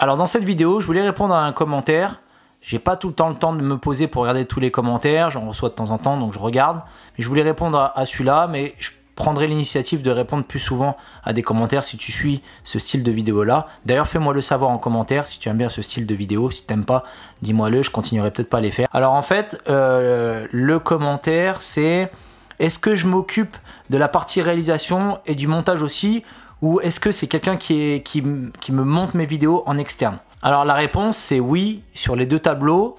Alors dans cette vidéo, je voulais répondre à un commentaire. J'ai pas tout le temps le temps de me poser pour regarder tous les commentaires, j'en reçois de temps en temps donc je regarde. Mais je voulais répondre à, celui-là, mais je prendrai l'initiative de répondre plus souvent à des commentaires si tu suis ce style de vidéo là. D'ailleurs, fais-moi le savoir en commentaire si tu aimes bien ce style de vidéo. Si t'aimes pas, dis-moi le, je continuerai peut-être pas à les faire. Alors en fait, euh, le commentaire c'est est-ce que je m'occupe de la partie réalisation et du montage aussi ou est-ce que c'est quelqu'un qui, qui, me monte mes vidéos en externe Alors la réponse c'est oui sur les deux tableaux,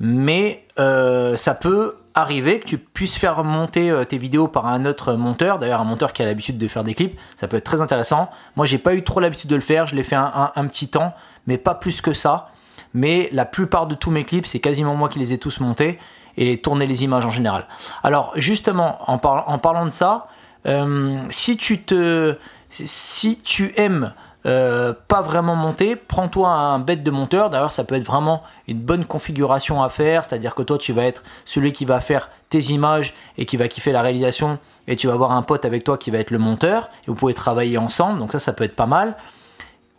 mais euh, ça peut arriver que tu puisses faire monter euh, tes vidéos par un autre monteur, d'ailleurs un monteur qui a l'habitude de faire des clips, ça peut être très intéressant. Moi j'ai pas eu trop l'habitude de le faire, je l'ai fait un, petit temps, mais pas plus que ça. Mais la plupart de tous mes clips, c'est quasiment moi qui les ai tous montés et tourné tourner les images en général. Alors justement, en, parlant de ça, euh, si tu te si tu aimes euh, pas vraiment monter, prends-toi un bête de monteur. D'ailleurs, ça peut être vraiment une bonne configuration à faire, c'est-à-dire que toi, tu vas être celui qui va faire tes images et qui va kiffer la réalisation, et tu vas avoir un pote avec toi qui va être le monteur, et vous pouvez travailler ensemble, donc ça, ça peut être pas mal.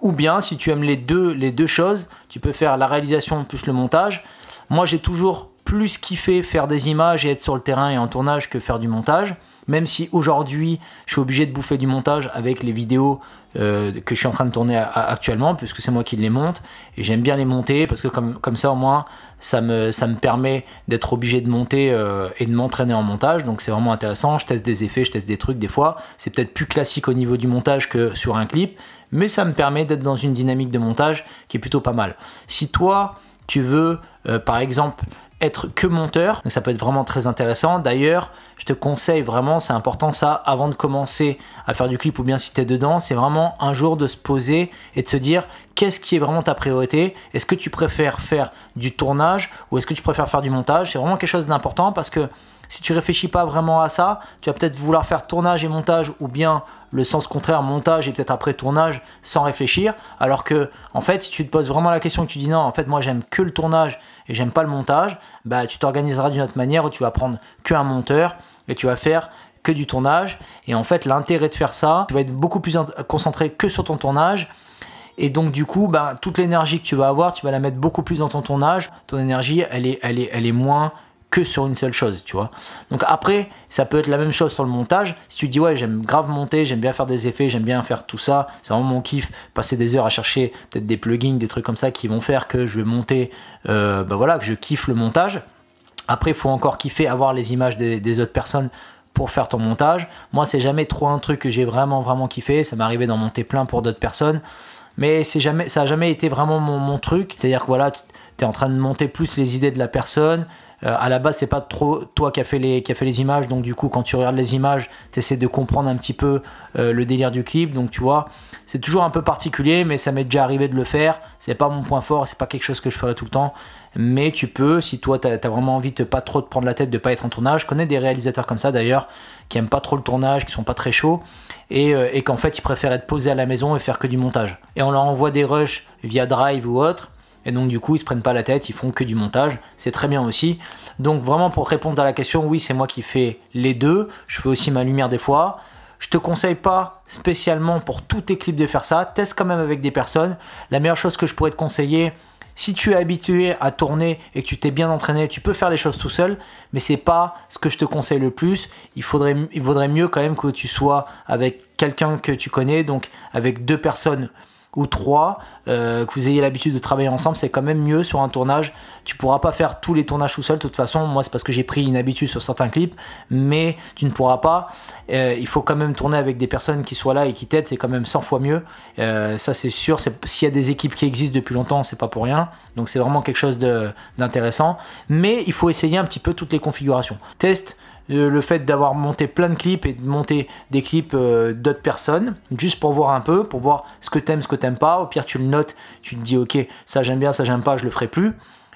Ou bien, si tu aimes les deux, les deux choses, tu peux faire la réalisation plus le montage. Moi, j'ai toujours plus kiffé faire des images et être sur le terrain et en tournage que faire du montage. Même si aujourd'hui, je suis obligé de bouffer du montage avec les vidéos euh, que je suis en train de tourner actuellement, puisque c'est moi qui les monte. Et j'aime bien les monter parce que comme, ça, au moins, ça me, permet d'être obligé de monter euh, et de m'entraîner en montage. Donc c'est vraiment intéressant. Je teste des effets, je teste des trucs des fois. C'est peut-être plus classique au niveau du montage que sur un clip, mais ça me permet d'être dans une dynamique de montage qui est plutôt pas mal. Si toi, tu veux, euh, par exemple, être que monteur, ça peut être vraiment très intéressant. D'ailleurs, je te conseille vraiment, c'est important ça, avant de commencer à faire du clip ou bien si tu es dedans, c'est vraiment un jour de se poser et de se dire qu'est-ce qui est vraiment ta priorité Est-ce que tu préfères faire du tournage ou est-ce que tu préfères faire du montage C'est vraiment quelque chose d'important parce que si tu réfléchis pas vraiment à ça, tu vas peut-être vouloir faire tournage et montage ou bien le sens contraire, montage et peut-être après tournage sans réfléchir. Alors que, en fait, si tu te poses vraiment la question et que tu dis non, en fait, moi j'aime que le tournage et j'aime pas le montage, bah, tu t'organiseras d'une autre manière où tu vas prendre qu'un monteur et tu vas faire que du tournage. Et en fait, l'intérêt de faire ça, tu vas être beaucoup plus concentré que sur ton tournage. Et donc du coup, ben, toute l'énergie que tu vas avoir, tu vas la mettre beaucoup plus dans ton tournage. Ton énergie, elle est, elle est, elle est moins que sur une seule chose, tu vois. Donc après, ça peut être la même chose sur le montage. Si tu dis ouais, j'aime grave monter, j'aime bien faire des effets, j'aime bien faire tout ça, c'est vraiment mon kiff. Passer des heures à chercher peut-être des plugins, des trucs comme ça qui vont faire que je vais monter, euh, ben voilà, que je kiffe le montage. Après, il faut encore kiffer avoir les images des, autres personnes pour faire ton montage. Moi, c'est jamais trop un truc que j'ai vraiment vraiment kiffé. Ça m'est arrivé d'en monter plein pour d'autres personnes, mais jamais, ça a jamais été vraiment mon, truc. C'est-à-dire que voilà, tu es en train de monter plus les idées de la personne, euh, à la base, c'est pas trop toi qui as fait les, a fait les images, donc du coup, quand tu regardes les images, tu essaies de comprendre un petit peu euh, le délire du clip. Donc tu vois, c'est toujours un peu particulier, mais ça m'est déjà arrivé de le faire. C'est pas mon point fort, c'est pas quelque chose que je ferai tout le temps. Mais tu peux, si toi tu as, vraiment envie de pas trop te prendre la tête, de pas être en tournage. Je connais des réalisateurs comme ça d'ailleurs, qui aiment pas trop le tournage, qui sont pas très chauds, et, euh, et qu'en fait ils préfèrent être posés à la maison et faire que du montage. Et on leur envoie des rushs via Drive ou autre et donc du coup, ils se prennent pas la tête, ils font que du montage. C'est très bien aussi. Donc vraiment pour répondre à la question, oui, c'est moi qui fais les deux. Je fais aussi ma lumière des fois. Je te conseille pas spécialement pour tous tes clips de faire ça. Teste quand même avec des personnes. La meilleure chose que je pourrais te conseiller, si tu es habitué à tourner et que tu t'es bien entraîné, tu peux faire les choses tout seul, mais c'est pas ce que je te conseille le plus. Il faudrait, il vaudrait mieux quand même que tu sois avec quelqu'un que tu connais, donc avec deux personnes ou trois, euh, que vous ayez l'habitude de travailler ensemble, c'est quand même mieux sur un tournage. Tu pourras pas faire tous les tournages tout seul, de toute façon, moi c'est parce que j'ai pris une habitude sur certains clips, mais tu ne pourras pas. Euh, il faut quand même tourner avec des personnes qui soient là et qui t'aident, c'est quand même 100 fois mieux. Euh, ça c'est sûr, s'il y a des équipes qui existent depuis longtemps, c'est pas pour rien. Donc c'est vraiment quelque chose d'intéressant. Mais il faut essayer un petit peu toutes les configurations. Teste euh, le fait d'avoir monté plein de clips et de monter des clips euh, d'autres personnes, juste pour voir un peu, pour voir ce que t'aimes, ce que t'aimes pas. Au pire, tu le notes, tu te dis, ok, ça j'aime bien, ça j'aime pas, je le ferai plus.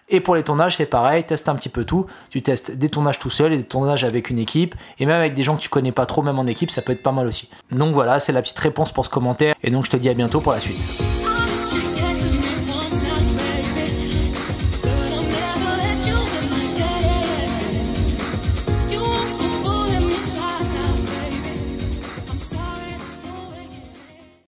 Et pour les tournages, c'est pareil, teste un petit peu tout. Tu testes des tournages tout seul et des tournages avec une équipe. Et même avec des gens que tu connais pas trop, même en équipe, ça peut être pas mal aussi. Donc voilà, c'est la petite réponse pour ce commentaire. Et donc je te dis à bientôt pour la suite.